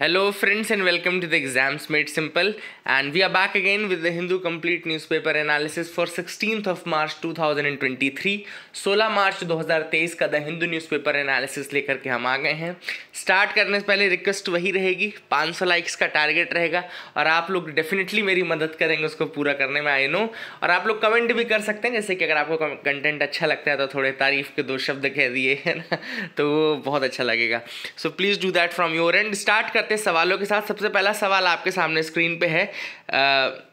Hello friends and welcome to the exams made simple and we are back again with the Hindu complete newspaper analysis for sixteen of March 2023 16 March 2023 का the Hindu newspaper analysis लेकर के हम आ गए हैं start करने से पहले request वही रहेगी 500 लाइक्स का टारगेट रहेगा और आप लोग डेफिनेटली मेरी मदद करेंगे उसको पूरा करने में आई नो और आप लोग कमेंट भी कर सकते हैं जैसे कि अगर आपको कंटेंट अच्छा लगता है तो थोड़े तारीफ के दो शब्द कह दिए है ना तो वो बहुत अच्छा लगेगा so please do that from your end start कर करते हैं सवालों के साथ सबसे पहला सवाल आपके सामने स्क्रीन पे है ah,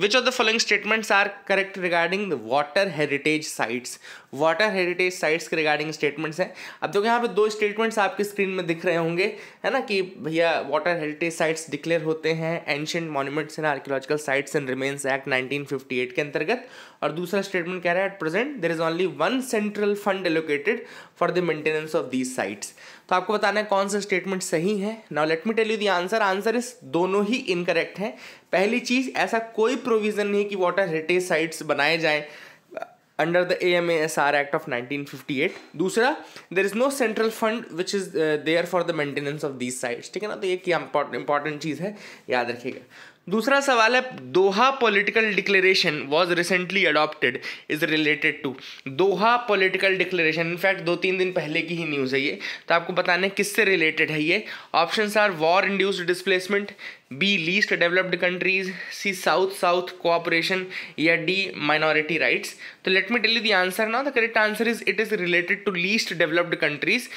which of the following statements are correct regarding the water heritage sites water heritage sites के रिगार्डिंग स्टेटमेंट्स हैं अब देखो यहाँ पे दो स्टेटमेंट्स आपकी स्क्रीन में दिख रहे होंगे है ना कि भैया वाटर हेरिटेज साइट्स डिक्लेयर होते हैं ancient monuments and archaeological sites and remains act nineteen fifty eight के अंतर्गत और दूसरा स्टेटमेंट कह रहा है at present there is only one central fund allocated for the maintenance of these sites तो आपको बताना है कौन सा स्टेटमेंट सही है now let me tell you the answer answer is दोनों ही इनकरेक्ट हैं पहली चीज़ ऐसा कोई प्रोविज़न नहीं कि वाटर हेरिटेज साइट्स बनाए जाएं are act of nineteen fifty 1958. दूसरा there is no central fund which is there for the maintenance of these sites ठीक है ना तो ये क्या इंपॉर्टेंट चीज़ है याद रखिएगा दूसरा सवाल है Doha political declaration was recently adopted is related to Doha political declaration in fact दो तीन दिन पहले की ही न्यूज़ है ये तो आपको बताने किससे रिलेटेड है ये options are war induced displacement B least developed countries C south south cooperation या डी माइनॉरिटी राइट्स तो let me tell you the answer now the correct answer is it is related to least developed countries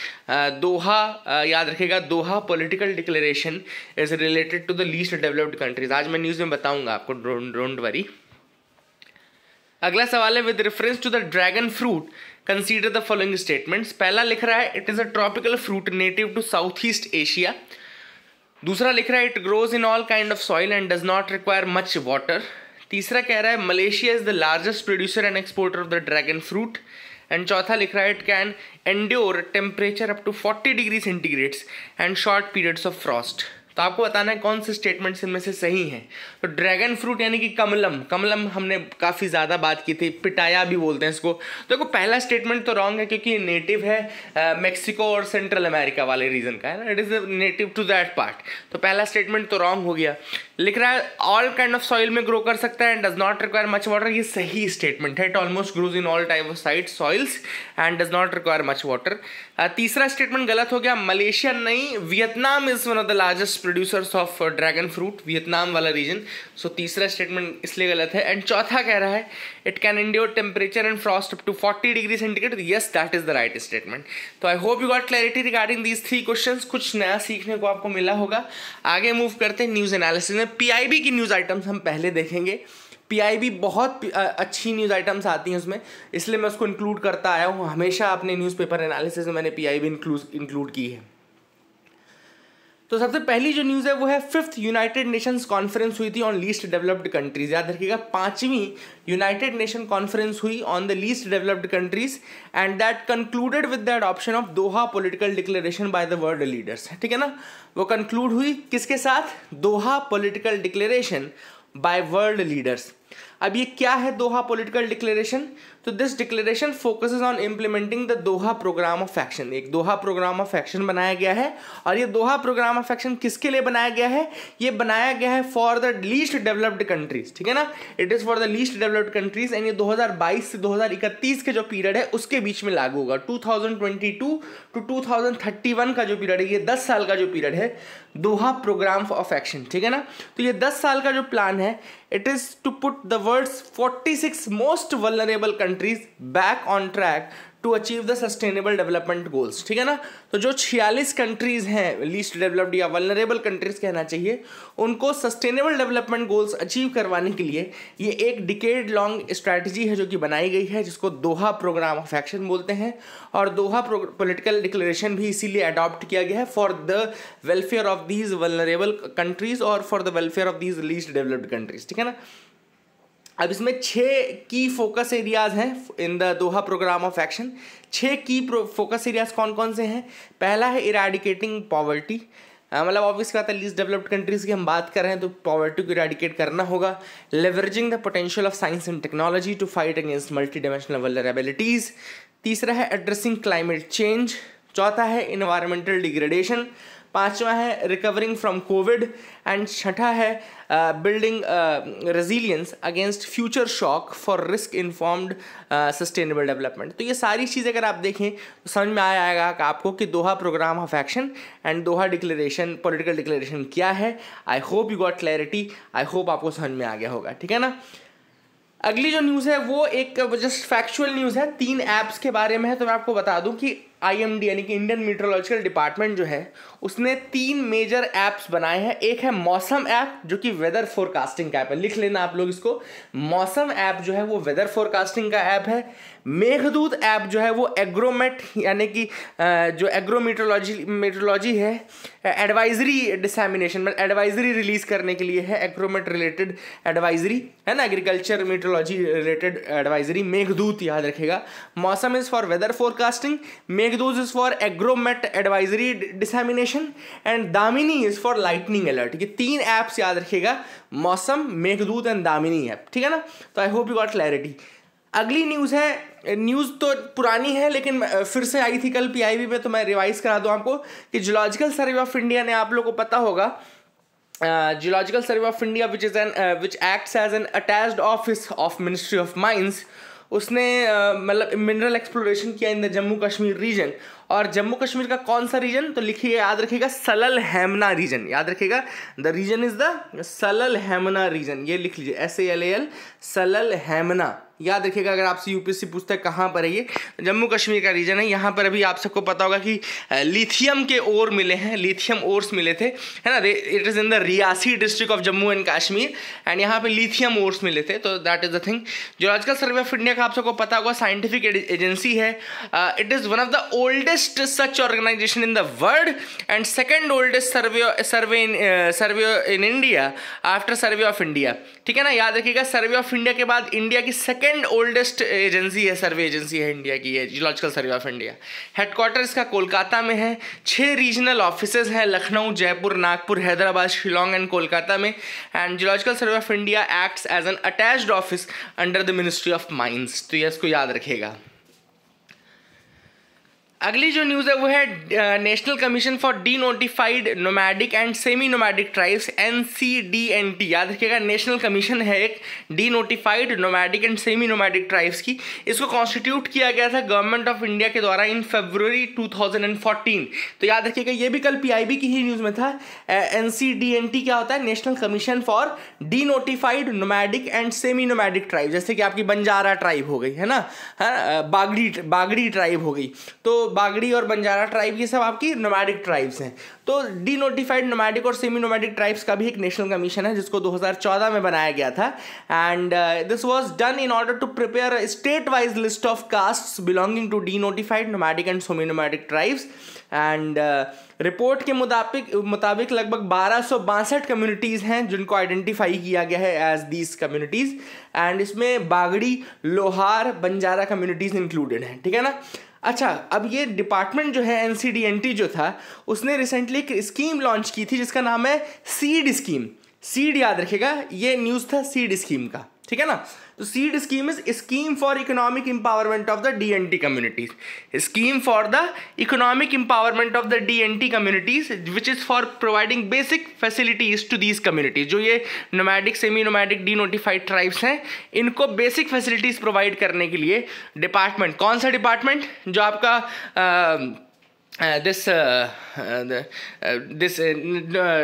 Doha याद रखेगा Doha political declaration is related to the least developed countries आज मैं news में बताऊंगा आपको don't worry अगला सवाल है with reference to the dragon fruit consider the following statements पहला लिख रहा है it is a tropical fruit native to south east Asia दूसरा लिख रहा है it grows in all kind of soil and does not require much water तीसरा कह रहा है Malaysia is the largest producer and exporter of the dragon fruit and चौथा लिख रहा है it can endure temperature up to forty degree centigrades and short periods of frost तो आपको बताना है कौन से स्टेटमेंट्स इनमें से सही हैं तो ड्रैगन फ्रूट यानी कि कमलम कमलम हमने काफ़ी ज़्यादा बात की थी पिटाया भी बोलते हैं इसको देखो पहला स्टेटमेंट तो रॉन्ग है क्योंकि नेटिव है मेक्सिको और सेंट्रल अमेरिका वाले रीजन का है ना it is native to that part तो पहला स्टेटमेंट तो रॉन्ग हो गया लिख रहा है ऑल काइंड ऑफ सॉइल में ग्रो कर सकता है and does not require much water ये सही स्टेटमेंट है it almost grows in all type of side soils and does not require much water तीसरा स्टेटमेंट गलत हो गया मलेशिया नहीं Vietnam is one of the largest producers of dragon fruit Vietnam वाला region so so, तीसरा statement इसलिए गलत है एंड चौथा कह रहा है it can endure temperature and frost up to forty degree centigrade yes that is the right statement तो I hope you got clarity regarding these three question कुछ नया सीखने को आपको मिला होगा आगे मूव करते हैं न्यूज़ एनालिसिस में पी आई बी की न्यूज़ आइटम्स हम पहले देखेंगे पी आई बी बहुत अच्छी न्यूज़ आइटम्स आती हैं उसमें इसलिए मैं उसको इंक्लूड करता आया हूँ हमेशा अपने न्यूज़पेपर एनालिसिस में मैंने पी आई बी इंक्लूड की है तो सबसे पहली जो न्यूज़ है वो है फिफ्थ यूनाइटेड नेशंस कॉन्फ्रेंस हुई थी ऑन लीस्ट डेवलप्ड कंट्रीज याद रखिएगा पांचवी यूनाइटेड नेशन कॉन्फ्रेंस हुई on the least developed countries and that concluded with that option of Doha political declaration by the world leaders ठीक है ना वो कंक्लूड हुई किसके साथ Doha political declaration by world leaders अब ये क्या है दोहा पोलिटिकल डिक्लेरेशन तो this declaration focus on implementing the Doha programme of action एक दोहा प्रोग्राम ऑफ एक्शन बनाया गया है और ये दोहा प्रोग्राम ऑफ एक्शन किसके लिए बनाया गया है ये बनाया गया है for the least developed countries ठीक है ना it is for the least developed countries and ये 2022 से 2031 के जो पीरियड है उसके बीच में लागू होगा 2022 टू टू का जो पीरियड है ये दस साल का जो पीरियड है दोहा प्रोग्राम ऑफ एक्शन ठीक है ना तो ये दस साल का जो प्लान है it is to put the forty six most vulnerable country countries back on track to achieve the sustainable development goals ठीक है ना तो जो छियालीस कंट्रीज हैं लीस्ट डेवलप्ड या वनरेबल कंट्रीज कहना चाहिए उनको सस्टेनेबल डेवलपमेंट गोल्स अचीव करवाने के लिए ये एक डिकेड लॉन्ग स्ट्रैटेजी है जो कि बनाई गई है जिसको दोहा प्रोग्राम ऑफ एक्शन बोलते हैं और दोहा पोलिटिकल डिक्लेरेशन भी इसीलिए अडॉप्ट किया गया है for the welfare of these vulnerable countries और for the welfare of these least developed countries ठीक है ना अब इसमें छः की फोकस एरियाज़ हैं in the Doha programme of action छः की फोकस एरियाज़ कौन कौन से हैं पहला है इराडिकेटिंग पॉवर्टी मतलब ऑब्वियस बात है लीस्ट डेवलप्ड कंट्रीज़ की हम बात कर रहे हैं तो पॉवर्टी को इराडिकेट करना होगा leveraging the potential of science and technology to fight against multi dimensional vulnerabilities तीसरा है एड्रेसिंग क्लाइमेट चेंज चौथा है इन्वायरमेंटल डिग्रेडेशन पांचवा है रिकवरिंग फ्रॉम कोविड एंड छठा है building resilience against future shock for risk informed sustainable development तो ये सारी चीज़ें अगर आप देखें तो समझ में आएगा आपको कि Doha programme of action and Doha declaration political declaration क्या है I hope you got clarity I hope आपको समझ में आ गया होगा ठीक है ना अगली जो न्यूज़ है वो एक जस्ट फैक्चुअल न्यूज़ है तीन ऐप्स के बारे में है तो मैं आपको बता दूं कि आईएमडी यानी कि इंडियन मीटरोलॉजिकल डिपार्टमेंट जो है उसने तीन मेजर ऐप्स बनाए हैं एक है मौसम ऐप जो कि वेदर फोरकास्टिंग का ऐप है लिख लेना आप लोग इसको मौसम ऐप जो है वो वेदर फोरकास्टिंग का ऐप है मेघदूत ऐप जो है वो एग्रोमेट यानी कि जो एग्रोमीटरोलॉजी मेट्रोलॉजी है एडवाइजरी डिसमिनेशन मतलब एडवाइजरी रिलीज़ करने के लिए है एग्रोमेट रिलेटेड एडवाइजरी है ना agriculture meteorology related advisory Meghdoot याद रखेगा Mausam is for weather forecasting Meghdoot is for agromet advisory dissemination and Damini is for lightning alert ये तीन ऐप्स याद रखेगा मौसम मेघदूत एंड दामिनी ऐप ठीक है ना तो I hope you got clarity अगली न्यूज़ है न्यूज़ तो पुरानी है लेकिन फिर से आई थी कल पीआईबी पे तो मैं रिवाइज करा दूँ आपको कि जूलॉजिकल सर्वे ऑफ इंडिया ने आप लोग को पता होगा geological survey of India which is an which acts as an attached office of ministry of mines उसने मतलब मिनरल एक्सप्लोरेशन किया in the Jammu Kashmir region और जम्मू कश्मीर का कौन सा रीजन तो लिखिए याद रखिएगा सलल हेमना रीजन याद रखिएगा the region is the Salal Haimna region ये लिख लीजिए S A L L Salal Haimna याद रखिएगा अगर आपसे यूपीएससी पूछता है कहाँ पर है ये जम्मू कश्मीर का रीजन है यहाँ पर अभी आप सबको पता होगा कि लिथियम के ओर मिले हैं लिथियम ओर्स मिले थे है ना it is in the Reasi district of Jammu and Kashmir and यहाँ पे लिथियम ओर्स मिले थे तो that is the thing geological survey of India का आप सबको पता होगा साइंटिफिक एजेंसी है it is one of the oldest oldest such organization in the world and second oldest survey survey in uh, survey in India after survey of India ठीक है ना याद रखिएगा सर्वे ऑफ इंडिया के बाद इंडिया की second oldest agency है सर्वे agency है इंडिया की है geological survey of India headquarter इसका कोलकाता में है छह रीजनल ऑफिसेज हैं लखनऊ जयपुर नागपुर हैदराबाद शिलोंग एंड कोलकाता में and geological survey of India acts as an attached office under the ministry of mines तो ये इसको याद रखेगा अगली जो न्यूज़ है वो है national commission for denotified nomadic and semi nomadic tribes N C D N T याद रखिएगा नेशनल कमीशन है एक denotified nomadic and semi nomadic tribes की इसको कॉन्स्टिट्यूट किया गया था गवर्नमेंट ऑफ इंडिया के द्वारा इन एंड 2014 तो याद रखिएगा ये भी कल बी की ही न्यूज़ में था N C D N T क्या होता है national commission for denotified nomadic and semi nomadic tribe जैसे कि आपकी बंजारा ट्राइब हो गई है ना हाँ, बागड़ी बागड़ी ट्राइब हो गई तो बागड़ी और बंजारा ट्राइब ये सब आपकी नोमैडिक ट्राइब्स हैं तो डी नोटिफाइड नोमैडिक और सेमी नोमैडिक ट्राइब्स का भी एक नेशनल कमीशन है जिसको 2014 में बनाया गया था and this was done in order to prepare state wise list of caste belonging to denotified nomadic and semi nomadic tribes and report के मुताबिक मुताबिक लगभग बारह कम्युनिटीज़ हैं जिनको आइडेंटिफाई किया गया है एज दीज कम्युनिटीज़ एंड इसमें बागड़ी लोहार बंजारा कम्युनिटीज़ इंक्लूडेड हैं ठीक है ना अच्छा अब ये डिपार्टमेंट जो है एन जो था उसने रिसेंटली एक स्कीम लॉन्च की थी जिसका नाम है सीड स्कीम सीड याद रखेगा ये न्यूज़ था सीड स्कीम का ठीक है ना तो SEED scheme is scheme for economic empowerment of the DNT communities scheme for the economic empowerment of the DNT communities which is for providing basic facilities to these communities जो ये nomadic semi nomadic denotified tribes हैं इनको basic facilities provide करने के लिए department कौन सा department जो आपका आ, this uh, this uh, uh, uh this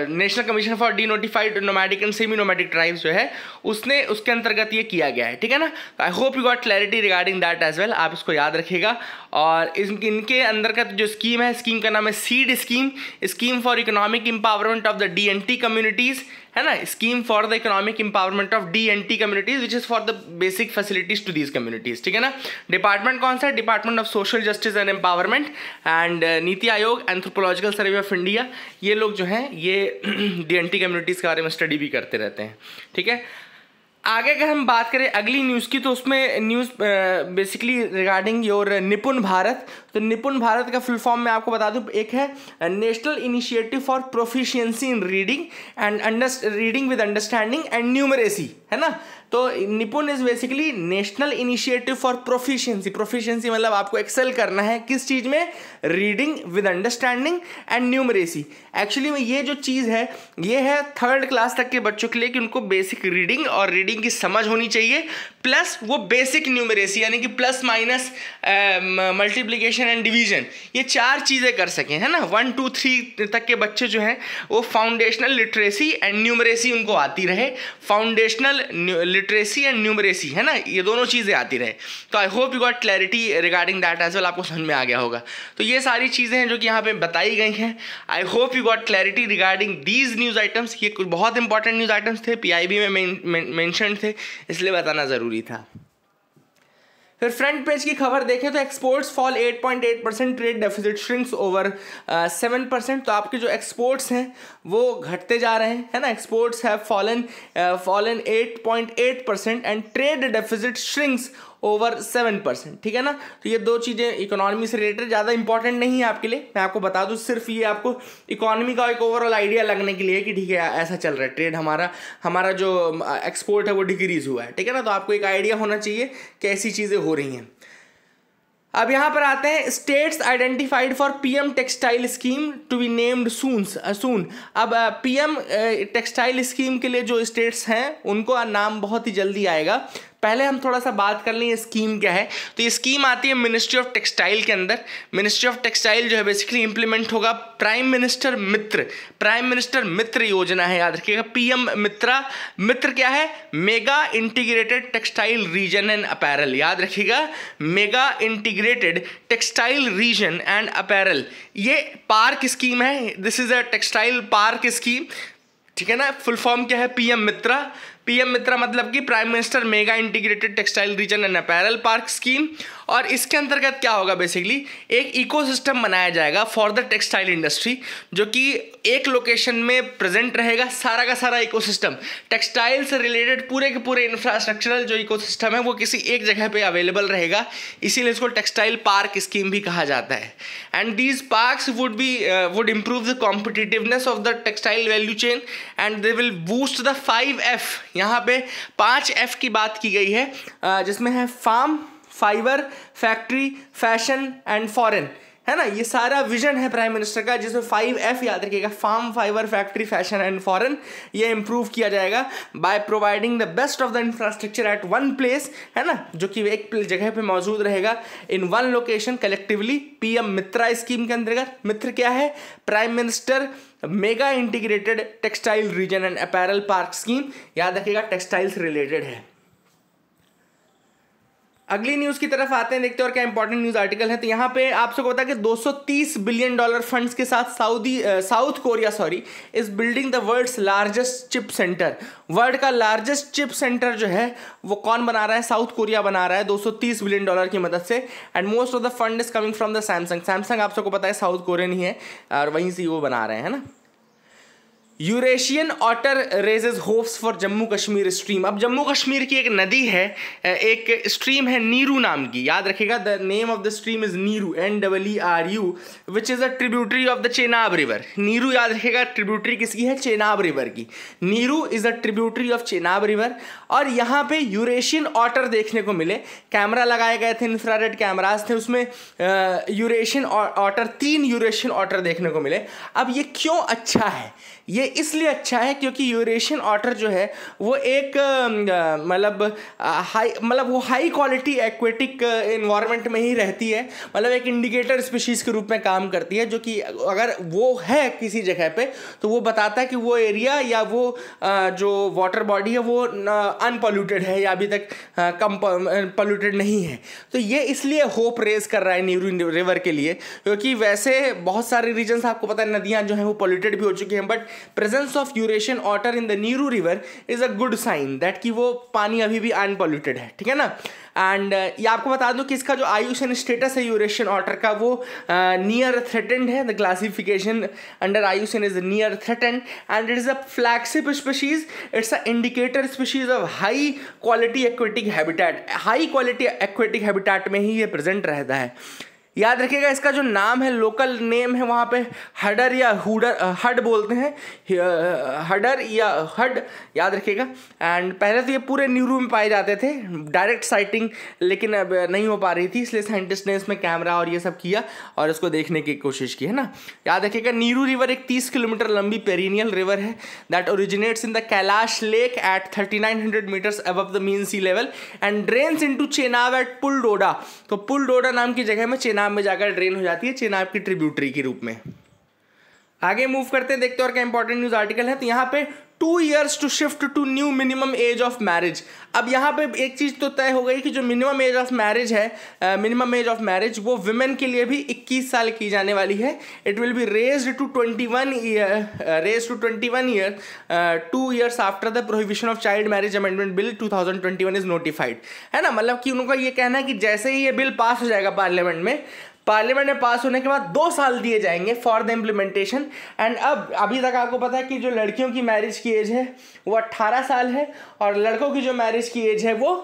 national commission for denotified nomadic and semi nomadic tribes जो है उसने उसके अंतर्गत ये किया गया है ठीक है ना I hope you got clarity regarding that as well आप इसको याद रखिएगा और इन इनके अंदर का जो स्कीम है स्कीम का नाम है SEED scheme scheme for economic empowerment of the D N T communities है ना scheme for the economic empowerment of D N T communities which is for the basic facilities to these communities ठीक है ना department कौन सा है department of social justice and empowerment and NITI Aayog anthropological survey of India ये लोग जो हैं ये डी एन टी कम्युनिटीज़ के बारे में स्टडी भी करते रहते हैं ठीक है आगे अगर हम बात करें अगली न्यूज़ की तो उसमें न्यूज़ बेसिकली रिगार्डिंग योर निपुण भारत तो निपुण भारत का फुल फॉर्म मैं आपको बता दूं एक है national initiative for proficiency in reading and under reading with understanding and numeracy है ना तो NIPUN is basically national initiative for proficiency proficiency मतलब आपको एक्सेल करना है किस चीज़ में reading with understanding and numeracy actually में ये जो चीज़ है ये है थर्ड क्लास तक के बच्चों के लिए कि उनको बेसिक रीडिंग और रीडिंग की समझ होनी चाहिए प्लस वो बेसिक न्यूमरेसी यानी कि plus minus multiplication and division ये चार चीज़ें कर सकें है ना वन टू थ्री तक के बच्चे जो हैं वो फाउंडेशनल लिटरेसी एंड न्यूमरेसी उनको आती रहे फाउंडेशनल लिटरेसी एंड न्यूमरेसी है ना ये दोनों चीज़ें आती रहे तो I hope you got clarity regarding that as well आपको समझ में आ गया होगा तो ये सारी चीज़ें हैं जो कि यहाँ पे बताई गई हैं I hope you got clarity regarding these news items ये कुछ बहुत इंपॉर्टेंट न्यूज़ आइटम्स थे पी में मैंशन थे इसलिए बताना ज़रूरी था फिर फ्रंट पेज की खबर देखें तो exports fall 8.8 percent trade deficit shrinks over seven percent तो आपके जो एक्सपोर्ट्स हैं वो घटते जा रहे हैं है ना exports have fallen fallen 8.8 percent and trade deficit shrinks over seven percent ठीक है ना तो ये दो चीज़ें इकोनॉमी से रिलेटेड ज़्यादा इंपॉर्टेंट नहीं है आपके लिए मैं आपको बता दूँ सिर्फ ये आपको इकोनॉमी का एक ओवरऑल आइडिया लगने के लिए कि ठीक है ऐसा चल रहा है ट्रेड हमारा हमारा जो एक्सपोर्ट है वो डिक्रीज़ हुआ है ठीक है ना तो आपको एक आइडिया होना चाहिए कि ऐसी चीज़ें हो रही हैं अब यहाँ पर आते हैं states identified for PM textile scheme to be named soon soon अब पीएम टेक्सटाइल स्कीम के लिए जो स्टेट्स हैं उनको नाम बहुत ही जल्दी आएगा पहले हम थोड़ा सा बात कर लें ये स्कीम क्या है तो ये स्कीम आती है मिनिस्ट्री ऑफ टेक्सटाइल के अंदर मिनिस्ट्री ऑफ टेक्सटाइल जो है बेसिकली इंप्लीमेंट होगा prime minister Mitra prime minister Mitra योजना है याद रखिएगा पीएम मित्रा मित्र क्या है mega integrated textile region and apparel याद रखिएगा mega integrated textile region and apparel ये पार्क स्कीम है this is a textile park scheme ठीक है ना फुल फॉर्म क्या है पीएम मित्रा पीएम मित्रा मतलब कि prime minister mega integrated textile region and apparel park scheme और इसके अंतर्गत क्या होगा बेसिकली एक इकोसिस्टम बनाया जाएगा फॉर द टेक्सटाइल इंडस्ट्री जो कि एक लोकेशन में प्रेजेंट रहेगा सारा का सारा इकोसिस्टम टेक्सटाइल से रिलेटेड पूरे के पूरे इंफ्रास्ट्रक्चरल जो इकोसिस्टम है वो किसी एक जगह पे अवेलेबल रहेगा इसीलिए इसको टेक्सटाइल पार्क स्कीम भी कहा जाता है and these parks would be would improve the competitiveness of the textile value chain and they will boost the five F यहाँ पे पाँच एफ की बात की गई है uh, जिसमें है farm fibre factory fashion and foreign है ना ये सारा विजन है प्राइम मिनिस्टर का जिसमें फाइव एफ याद रखिएगा farm fibre factory fashion and foreign ये इम्प्रूव किया जाएगा by providing the best of the infrastructure at one place है ना जो कि एक जगह पे मौजूद रहेगा in one location collectively PM Mitra scheme के अंतर्गत मित्र क्या है prime minister mega integrated textile region and apparel park scheme याद रखिएगा टेक्सटाइल्स रिलेटेड है अगली न्यूज़ की तरफ आते हैं देखते हैं और क्या इंपॉर्टेंट न्यूज़ आर्टिकल है तो यहाँ पे आप सबको पता है कि 230 बिलियन डॉलर फंड्स के साथ Saudi South Korea sorry is building the world's largest chip centre world का लार्जेस्ट चिप सेंटर जो है वो कौन बना रहा है साउथ कोरिया बना रहा है 230 बिलियन डॉलर की मदद से and most of the fund is coming from the Samsung Samsung आप सबको पता है साउथ कोरियन ही है और वहीं से वो बना रहे हैं ना Eurasian otter raises hopes for Jammu Kashmir stream अब जम्मू कश्मीर की एक नदी है एक स्ट्रीम है नीरू नाम की याद रखेगा the name of the stream is Neeru N double E R U which is a tributary of the Chenab river Neeru याद रखेगा ट्रिब्यूटरी किसकी है चेनाब रिवर की Neeru is a tributary of Chenab river और यहाँ पे यूरेशियन ऑटर देखने को मिले कैमरा लगाए गए थे इंफ्रारेड कैमराज थे उसमें यूरेशियन ऑटर तीन यूरेशियन ऑटर देखने को मिले अब ये क्यों अच्छा है ये इसलिए अच्छा है क्योंकि यूरेशियन ऑटर जो है वो एक मतलब हाई मतलब वो हाई क्वालिटी एक्वेटिक इन्वायरमेंट में ही रहती है मतलब एक इंडिकेटर स्पीशीज़ के रूप में काम करती है जो कि अगर वो है किसी जगह पे तो वो बताता है कि वो एरिया या वो जो वाटर बॉडी है वो अनपोल्यूटेड है या अभी तक कम पोल्यूटेड नहीं है तो ये इसलिए होप रेज कर रहा है न्यूरू रिवर के लिए क्योंकि वैसे बहुत सारे रीजन्स आपको पता है नदियाँ जो हैं वो पोल्यूटेड भी हो चुकी हैं but presence of Eurasian otter in the Neeru river is a good sign that कि वो पानी अभी भी अनपॉल्यूटेड है ठीक है ना एंड uh, ये आपको बता दूं कि इसका जो आयुषन स्टेटस है यूरेशियन ऑटर का वो नियर uh, थ्रेटेंड है the classification under IUCN is near threatened and it is a flagship species it's a indicator species of high quality aquatic habitat high quality aquatic habitat में ही ये present रहता है याद रखिएगा इसका जो नाम है लोकल नेम है वहाँ पे हडर या हुडर हड बोलते हैं हडर या हड याद रखिएगा एंड पहले तो ये पूरे न्यूरू में पाए जाते थे डायरेक्ट साइटिंग लेकिन अब नहीं हो पा रही थी इसलिए साइंटिस्ट ने इसमें कैमरा और ये सब किया और इसको देखने की कोशिश की है ना याद रखिएगा नीरू रिवर एक तीस किलोमीटर लंबी पेरिनियल रिवर है that originates in the Kailash lake at thirty nine hundred metres above the mean sea level and drains into Chenab at Pul Doda तो पुल डोडा नाम की जगह में चेनाव चेनाब में जाकर ड्रेन हो जाती है चेनाब की ट्रिब्यूटरी के रूप में आगे मूव करते हैं देखते हैं और क्या इंपॉर्टेंट न्यूज़ आर्टिकल है तो यहाँ पे two years to shift to new minimum age of marriage अब यहाँ पे एक चीज़ तो तय हो गई कि जो मिनिमम एज ऑफ मैरिज है मिनिमम एज ऑफ मैरिज वो वुमेन के लिए भी 21 साल की जाने वाली है it will be raise to 21 year raise to 21 year two years after the prohibition of child marriage amendment bill 2021 is notified है ना मतलब कि उनका ये कहना है कि जैसे ही ये बिल पास हो जाएगा पार्लियामेंट में पार्लियामेंट में पास होने के बाद दो साल दिए जाएंगे फॉर द इम्प्लीमेंटेशन एंड अब अभी तक आपको पता है कि जो लड़कियों की मैरिज की एज है वो अट्ठारह साल है और लड़कों की जो मैरिज की एज है वो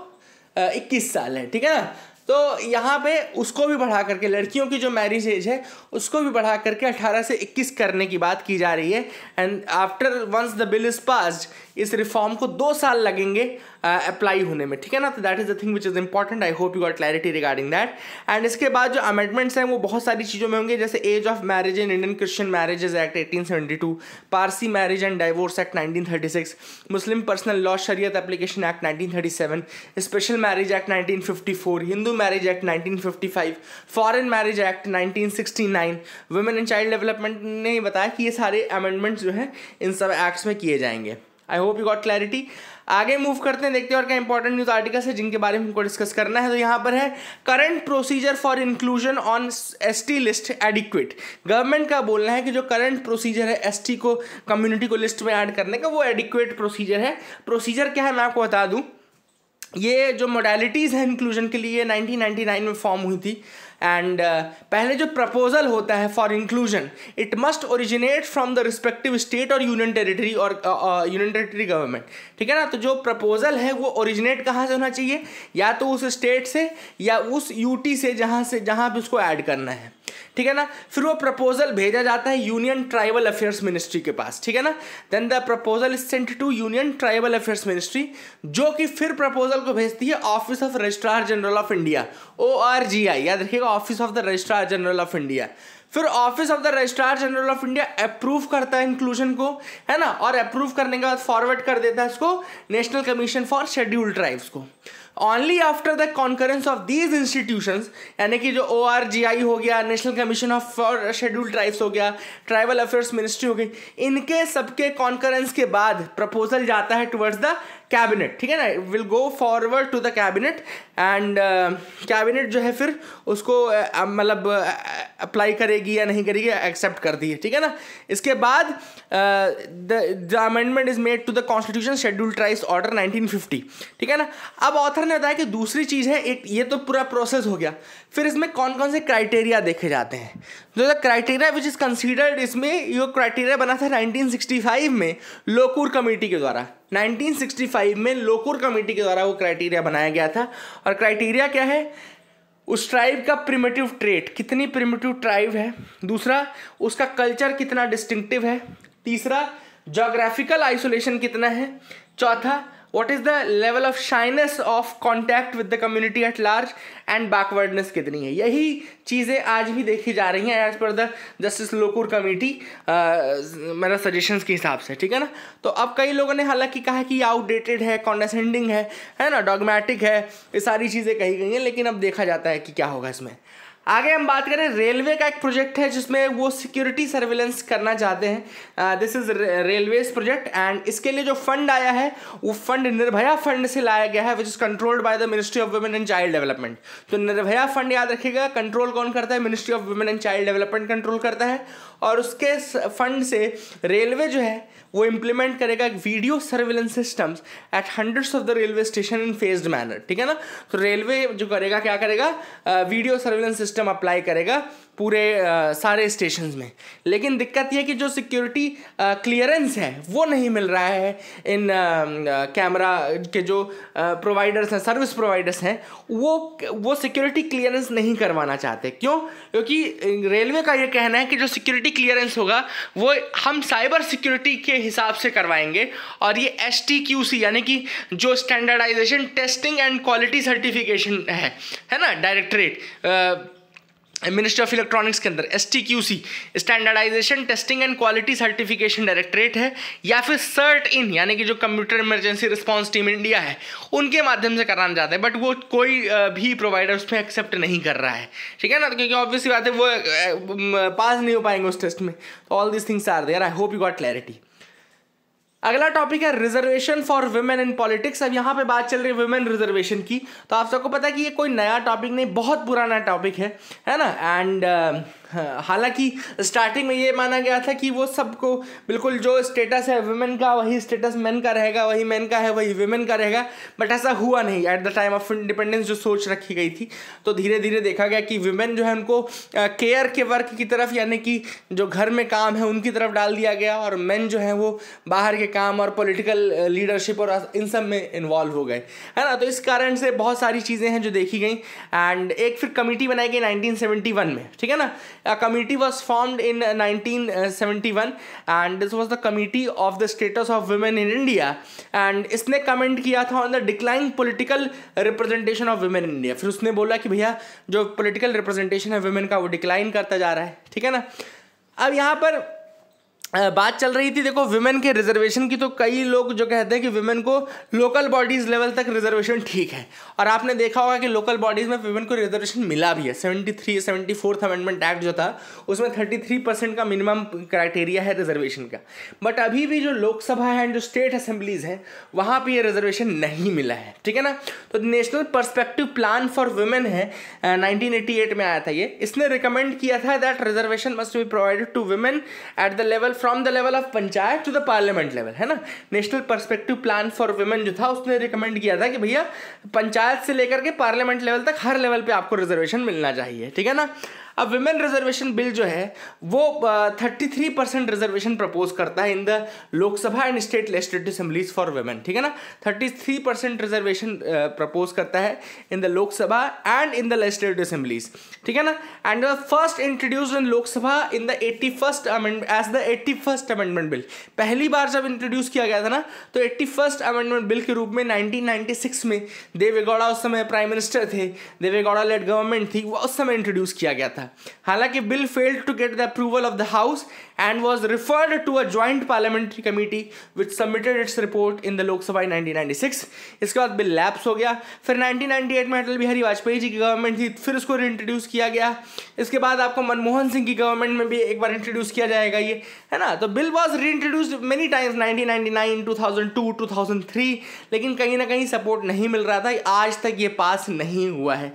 इक्कीस साल है ठीक है ना तो यहाँ पे उसको भी बढ़ा करके लड़कियों की जो मैरिज एज है उसको भी बढ़ा करके 18 से 21 करने की बात की जा रही है and after once the bill is passed इस रिफॉर्म को दो साल लगेंगे अप्लाई होने में ठीक है ना तो that is the thing which is important I hope you got clarity regarding that and इसके बाद जो अमेंडमेंट्स हैं वो बहुत सारी चीज़ों में होंगे जैसे age of marriage in Indian Christian marriages act eighteen seventy two Parsi marriage and divorce act nineteen thirty six Muslim personal law शरीयत application act nineteen thirty seven special marriage act nineteen fifty four Hindu marriage act nineteen fifty five foreign marriage act nineteen sixty nine women and child development ने बताया कि ये सारे amendments जो हैं इन सब acts में किए जाएंगे I hope you got clarity आगे मूव करते हैं देखते हैं और क्या इंपॉर्टेंट न्यूज़ आर्टिकल्स है जिनके बारे में हमको डिस्कस करना है तो यहाँ पर है current procedure for inclusion on S list adequate government का बोलना है कि जो करंट प्रोसीजर है एस को कम्युनिटी को लिस्ट में ऐड करने का वो एडिक्वेट प्रोसीजर है प्रोसीजर क्या है मैं आपको बता दूँ ये जो मोडालिटीज़ हैं इंक्लूजन के लिए 1999 में फॉर्म हुई थी एंड uh, पहले जो प्रपोजल होता है for inclusion it must originate from the respective state और यूनियन टेरिटरी और यूनियन टेरिटरी गवर्नमेंट ठीक है ना तो जो प्रपोजल है वो ओरिजिनेट कहाँ से होना चाहिए या तो उस स्टेट से या उस यूटी से जहाँ से जहाँ भी उसको ऐड करना है ठीक है ना फिर वो प्रपोजल भेजा जाता है यूनियन ट्राइबल अफेयर्स मिनिस्ट्री के पास ठीक है ना then the proposal is sent to union tribal affairs ministry जो कि फिर प्रपोजल को भेजती है office of registrar general of India O R G I याद रखिएगा office of the registrar general of India फिर office of the registrar general of India approve करता है इंक्लूजन को है ना और अप्रूव करने के बाद फॉरवर्ड कर देता है इसको national commission for scheduled tribes को only after the concurrence of these institution यानी कि जो ओ आर जी आई हो गया national commission of for schedule tribes हो गया ट्राइबल अफेयर्स मिनिस्ट्री हो गई इनके सबके कॉन्करेंस के बाद प्रपोजल जाता है टुवर्ड्स द कैबिनेट ठीक है ना will go forward to the cabinet and cabinet जो है फिर उसको uh, मतलब अप्लाई uh, करेगी या नहीं करेगी एक्सेप्ट कर दी है ठीक है ना इसके बाद the amendment is made to the constitution schedule tribes order 1950 ठीक है ना अब ऑथर ने बताया कि दूसरी चीज़ है एक ये तो पूरा प्रोसेस हो गया फिर इसमें कौन कौन से क्राइटेरिया देखे जाते हैं जो the criteria which is considered इसमें ये क्राइटेरिया बना था 1965 में लोकुर कमेटी के द्वारा 1965 में लोकुर कमेटी के द्वारा वो क्राइटेरिया बनाया गया था और क्राइटेरिया क्या है उस ट्राइब का प्रिमेटिव ट्रेट कितनी प्रिमेटिव ट्राइब है दूसरा उसका कल्चर कितना डिस्टिंक्टिव है तीसरा जोग्राफिकल आइसोलेशन कितना है चौथा what is the level of shyness of contact with the community at large and backwardness कितनी है यही चीज़ें आज भी देखी जा रही हैं as per the justice Lokur committee मेरा सजेशंस के हिसाब से ठीक है ना तो अब कई लोगों ने हालांकि कहा है कि ये आउटडेटेड है कॉन्डेसेंडिंग है है ना डॉगमेटिक है ये सारी चीज़ें कही गई हैं लेकिन अब देखा जाता है कि क्या होगा इसमें आगे हम बात करें रेलवे का एक प्रोजेक्ट है जिसमें वो सिक्योरिटी सर्वेलेंस करना चाहते हैं this is railways project and इसके लिए जो फंड आया है वो फंड निर्भया फंड से लाया गया है which is controlled by the ministry of women and child development तो निर्भया फंड याद रखिएगा कंट्रोल कौन करता है ministry of women and child development control करता है और उसके फंड से रेलवे जो है वो इम्प्लीमेंट करेगा एक video surveillance systems at hundreds of the railway station in phased manner ठीक है ना तो रेलवे जो करेगा क्या करेगा वीडियो सर्विलेंस सिस्टम अप्लाई करेगा पूरे आ, सारे स्टेशन में लेकिन दिक्कत यह कि जो सिक्योरिटी क्लियरेंस है वो नहीं मिल रहा है इन कैमरा के जो प्रोवाइडर्स हैं सर्विस प्रोवाइडर्स हैं वो वो सिक्योरिटी क्लियरेंस नहीं करवाना चाहते क्यों क्योंकि रेलवे का ये कहना है कि जो सिक्योरिटी क्लियरेंस होगा वो हम साइबर सिक्योरिटी के हिसाब से करवाएंगे और ये एस यानी कि जो standardization testing and quality certification है है ना डायरेक्टरेट मिनिस्ट्री ऑफ इलेक्ट्रॉनिक्स के अंदर S T Q C standardization testing and quality certification directorate है या फिर सर्ट इन यानी कि जो computer emergency response team India है उनके माध्यम से कराना जाता है बट वो कोई भी प्रोवाइडर उसमें एक्सेप्ट नहीं कर रहा है ठीक है ना तो क्योंकि ऑब्वियसली बात है वो पास नहीं हो पाएंगे उस टेस्ट में all this things are there I hope you got clarity अगला टॉपिक है reservation for women in politics अब यहाँ पे बात चल रही है वुमेन रिजर्वेशन की तो आप सबको पता है कि ये कोई नया टॉपिक नहीं बहुत पुराना टॉपिक है है ना एंड हाँ, हालांकि स्टार्टिंग में ये माना गया था कि वो सबको बिल्कुल जो स्टेटस है वुमेन का वही स्टेटस मेन का रहेगा वही मेन का है वही वुमेन का रहेगा बट ऐसा हुआ नहीं at the time of independence जो सोच रखी गई थी तो धीरे धीरे देखा गया कि वुमेन जो है उनको केयर के वर्क की तरफ यानी कि जो घर में काम है उनकी तरफ डाल दिया गया और मेन जो है वो बाहर के काम और पोलिटिकल लीडरशिप और इन सब में इन्वॉल्व हो गए है ना तो इस कारण से बहुत सारी चीज़ें हैं जो देखी गई एंड एक फिर कमेटी बनाई गई नाइनटीन में ठीक है ना A committee was formed in 1971 and this was the committee of the status of women in India and इसने कमेंट किया था on the decline political representation of women in India फिर उसने बोला कि भैया जो पॉलिटिकल रिप्रेजेंटेशन है वुमेन का वो डिक्लाइन करता जा रहा है ठीक है ना अब यहाँ पर बात चल रही थी देखो वुमेन के रिजर्वेशन की तो कई लोग जो कहते हैं कि वुमेन को लोकल बॉडीज़ लेवल तक रिजर्वेशन ठीक है और आपने देखा होगा कि लोकल बॉडीज़ में वुमेन को रिजर्वेशन मिला भी है seventy three seventy fourth amendment act जो था उसमें थर्टी थ्री परसेंट का मिनिमम क्राइटेरिया है रिजर्वेशन का बट अभी भी जो लोकसभा है एंड जो स्टेट असेंबलीज हैं वहाँ पर ये रिजर्वेशन नहीं मिला है ठीक है ना तो national perspective plan for women है नाइनटीन एटी एट में आया था ये इसने रिकमेंड किया था that reservation must be provided to women at the level from the level of panchayat to the parliament level है ना national perspective plan for women जो था उसने रिकमेंड किया था कि भैया पंचायत से लेकर के पार्लियामेंट लेवल तक हर लेवल पे आपको रिजर्वेशन मिलना चाहिए ठीक है ना अब विमेन रिजर्वेशन बिल जो है वो thirty three percent reservation propose करता है in the Lok Sabha and state legislative assemblies for women ठीक है ना thirty three percent reservation propose करता है in the Lok Sabha and in the legislative assemblies ठीक है ना and first introduce in Lok Sabha in the eighty first as the eighty first amendment bill पहली बार जब इंट्रोड्यूस किया गया था ना तो एट्टी फर्स्ट अमेंडमेंट बिल के रूप में नाइनटीन सिक्स में देवेगौड़ा उस समय प्राइम मिनिस्टर थे देवेगौड़ा लेट गवर्नमेंट थी वो उस समय इंट्रोड्यूस किया गया था था हालांकि bill failed to get the approval of the house and was referred to a joint parliamentary committee which submitted its report in the Lok Sabha in 1996 इसके बाद बिल लैप्स हो गया फिर 1998 में अटल बिहारी वाजपेयी जी की गवर्नमेंट थी फिर उसको रिंट्रोड्यूस किया गया इसके बाद आपको मनमोहन सिंह की गवर्नमेंट में भी एक बार इंट्रोड्यूस किया जाएगा ये है ना तो bill was introduce many times 1999 2002 2003 लेकिन कहीं ना कहीं सपोर्ट नहीं मिल रहा था आज तक ये पास नहीं हुआ है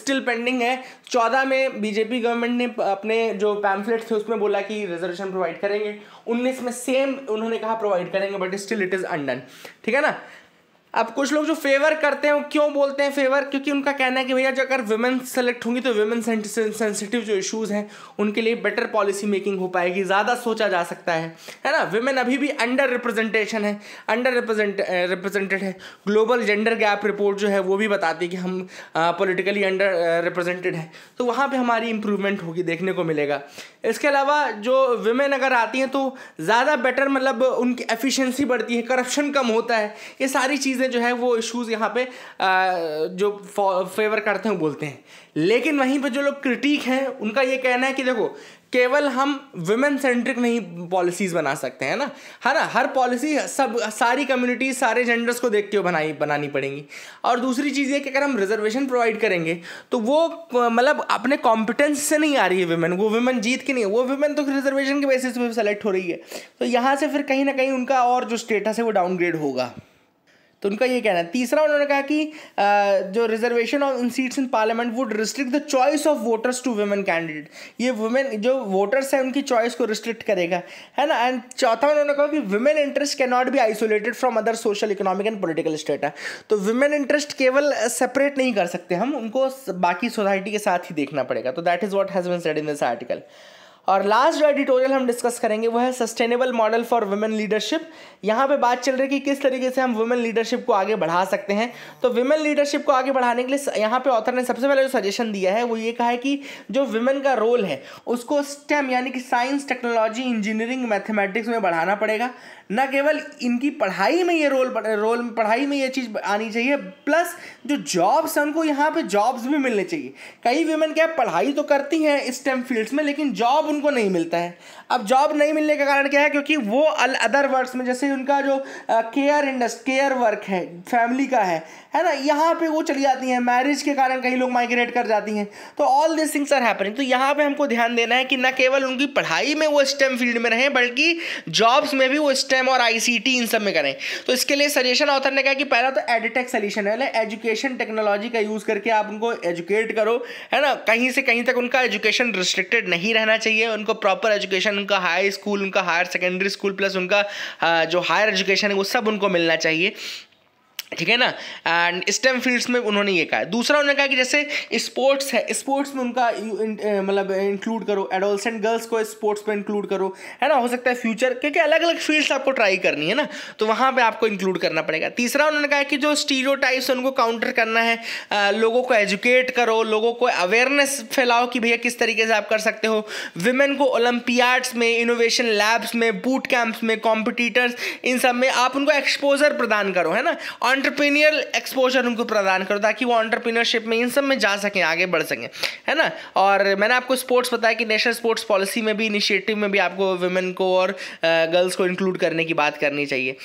स्टिल पेंडिंग है चौदह में बीजेपी गवर्नमेंट ने अपने जो पैम्फलेट थे उसमें बोला कि रिजर्व कंपनसेशन प्रोवाइड करेंगे उन्नीस में सेम उन्होंने कहा प्रोवाइड करेंगे but still it is undone ठीक है ना अब कुछ लोग जो फेवर करते हैं वो क्यों बोलते हैं फेवर क्योंकि उनका कहना है कि भैया जो अगर वुमेन सेलेक्ट होंगी तो वुमेन सेंसिटिव जो इश्यूज़ हैं उनके लिए बेटर पॉलिसी मेकिंग हो पाएगी ज़्यादा सोचा जा सकता है है ना वुमेन अभी भी अंडर रिप्रेजेंटेशन है अंडर रिप्रेजेंट रिप्रेजेंटेड है ग्लोबल जेंडर गैप रिपोर्ट जो है वो भी बताती है कि हम पोलिटिकली अंडर रिप्रेजेंटेड हैं तो वहाँ पर हमारी इंप्रूवमेंट होगी देखने को मिलेगा इसके अलावा जो वुमेन अगर आती हैं तो ज़्यादा बेटर मतलब उनकी एफिशेंसी बढ़ती है करप्शन कम होता है ये सारी चीज़ें चीज़ें जो है वो इशूज यहाँ पे जो फेवर करते हैं बोलते हैं लेकिन वहीं पर जो लोग क्रिटिक हैं उनका ये कहना है कि देखो केवल हम वुमेन सेंट्रिक नहीं पॉलिसीज़ बना सकते हैं ना है ना हर पॉलिसी सब सारी कम्युनिटी सारे जेंडर्स को देख के बनाई बनानी पड़ेंगी और दूसरी चीज़ ये कि अगर हम रिजर्वेशन प्रोवाइड करेंगे तो वो मतलब अपने कॉम्पिटेंस से नहीं आ रही है वुमेन वो वुमेन जीत के नहीं वो वुमेन तो रिजर्वेशन के बेसिस पे सेलेक्ट हो रही है तो यहाँ से फिर कहीं ना कहीं उनका और जो स्टेटस है वो डाउनग्रेड होगा तो उनका ये कहना है तीसरा उन्होंने कहा कि जो reservation of in seats in parliament would restrict the choice of voters to women candidate ये वुमेन जो वोटर्स हैं उनकी चॉइस को रिस्ट्रिक्ट करेगा है ना एंड चौथा उन्होंने कहा कि women interest can not be isolated from other social economic and political strata तो वुमेन इंटरेस्ट केवल सेपरेट नहीं कर सकते हम उनको बाकी सोसाइटी के साथ ही देखना पड़ेगा तो that is what has been said in this article और लास्ट जो एडिटोरियल हम डिस्कस करेंगे वो है sustainable model for women leadership यहाँ पे बात चल रही है कि किस तरीके से हम वुमेन लीडरशिप को आगे बढ़ा सकते हैं तो वुमेन लीडरशिप को आगे बढ़ाने के लिए यहाँ पे ऑथर ने सबसे पहले जो सजेशन दिया है वो ये कहा है कि जो वुमेन का रोल है उसको स्टेम यानी कि साइंस टेक्नोलॉजी इंजीनियरिंग मैथमेटिक्स में बढ़ाना पड़ेगा न केवल इनकी पढ़ाई में ये रोल रोल पढ़ाई में ये चीज़ आनी चाहिए प्लस जो जॉब्स हैं उनको यहाँ पे जॉब्स भी मिलने चाहिए कई वीमेन क्या पढ़ाई तो करती हैं स्टेम फील्ड्स में लेकिन जॉब उनको नहीं मिलता है अब जॉब नहीं मिलने का कारण क्या है क्योंकि वो अल अदर वर्क्स में जैसे उनका जो केयर इंडस्ट केयर वर्क है फैमिली का है है ना यहाँ पे वो चली जाती हैं मैरिज के कारण कई लोग माइग्रेट कर जाती हैं तो all this things are happening तो यहाँ पे हमको ध्यान देना है कि न केवल उनकी पढ़ाई में वो स्टेम फील्ड में रहें बल्कि जॉब्स में भी वो स्टेम और आई इन सब में करें तो इसके लिए सजेशन ऑथर ने कहा कि पहला तो एडिटेक सोल्यूशन है एजुकेशन मतलब टेक्नोलॉजी का यूज़ करके आप उनको एजुकेट करो है ना कहीं से कहीं तक उनका एजुकेशन रिस्ट्रिक्टेड नहीं रहना चाहिए उनको प्रॉपर एजुकेशन उनका हाई स्कूल उनका हायर सेकेंडरी स्कूल प्लस उनका हाँ, जो हायर एजुकेशन है वो सब उनको मिलना चाहिए ठीक है ना एंड स्टेम फील्ड्स में उन्होंने ये कहा दूसरा उन्होंने कहा कि जैसे स्पोर्ट्स है स्पोर्ट्स में उनका मतलब इंक्लूड करो एडोलसेंट गर्ल्स को स्पोर्ट्स में इंक्लूड करो है ना हो सकता है फ्यूचर क्योंकि अलग अलग फील्ड्स आपको ट्राई करनी है ना तो वहाँ पे आपको इंक्लूड करना पड़ेगा तीसरा उन्होंने कहा कि जो स्टीरियो टाइप्स उनको काउंटर करना है आ, लोगों को एजुकेट करो लोगों को अवेयरनेस फैलाओ कि भैया किस तरीके से आप कर सकते हो विमेन को ओलंपियाड्स में इनोवेशन लैब्स में बूट कैंप्स में कॉम्पिटिटर्स इन सब में आप उनको एक्सपोजर प्रदान करो है ना ऑन एंटरप्रीनियर एक्सपोजर उनको प्रदान करो ताकि वो ऑन्टरप्रीनियरशिप में इन सब में जा सकें आगे बढ़ सकें है ना और मैंने आपको स्पोर्ट्स बताया कि नेशनल स्पोर्ट्स पॉलिसी में भी इनिशिएटिव में भी आपको वुमेन को और गर्ल्स को इंक्लूड करने की बात करनी चाहिए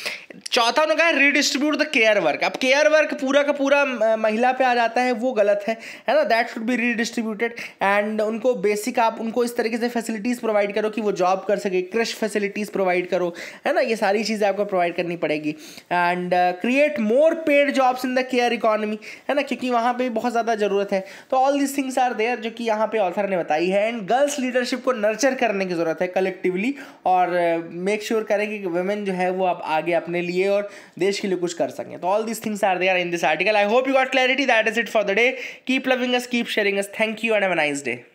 चौथा उन्होंने कहा रिडिस्ट्रीब्यूट द केयर वर्क अब केयर वर्क पूरा का पूरा महिला पे आ जाता है वो गलत है है ना that should be redistributed and उनको बेसिक आप उनको इस तरीके से फैसिलिटीज़ प्रोवाइड करो कि वो जॉब कर सके क्रश फैसिलिटीज़ प्रोवाइड करो है ना ये सारी चीज़ें आपको प्रोवाइड करनी पड़ेगी and create more more paid jobs in the care economy है ना क्योंकि वहाँ पे बहुत ज़्यादा ज़रूरत है तो all this things are there जो कि यहाँ पे ऑथर ने बताई है एंड गर्ल्स लीडरशिप को नर्चर करने की ज़रूरत है कलेक्टिवली और मेक uh, श्योर sure करें कि वेमेन जो है वो आप आगे अपने लिए और देश के लिए कुछ कर सकें तो all this things are there in this article I hope you got clarity that is it for the day keep loving us keep sharing us thank you and have nice day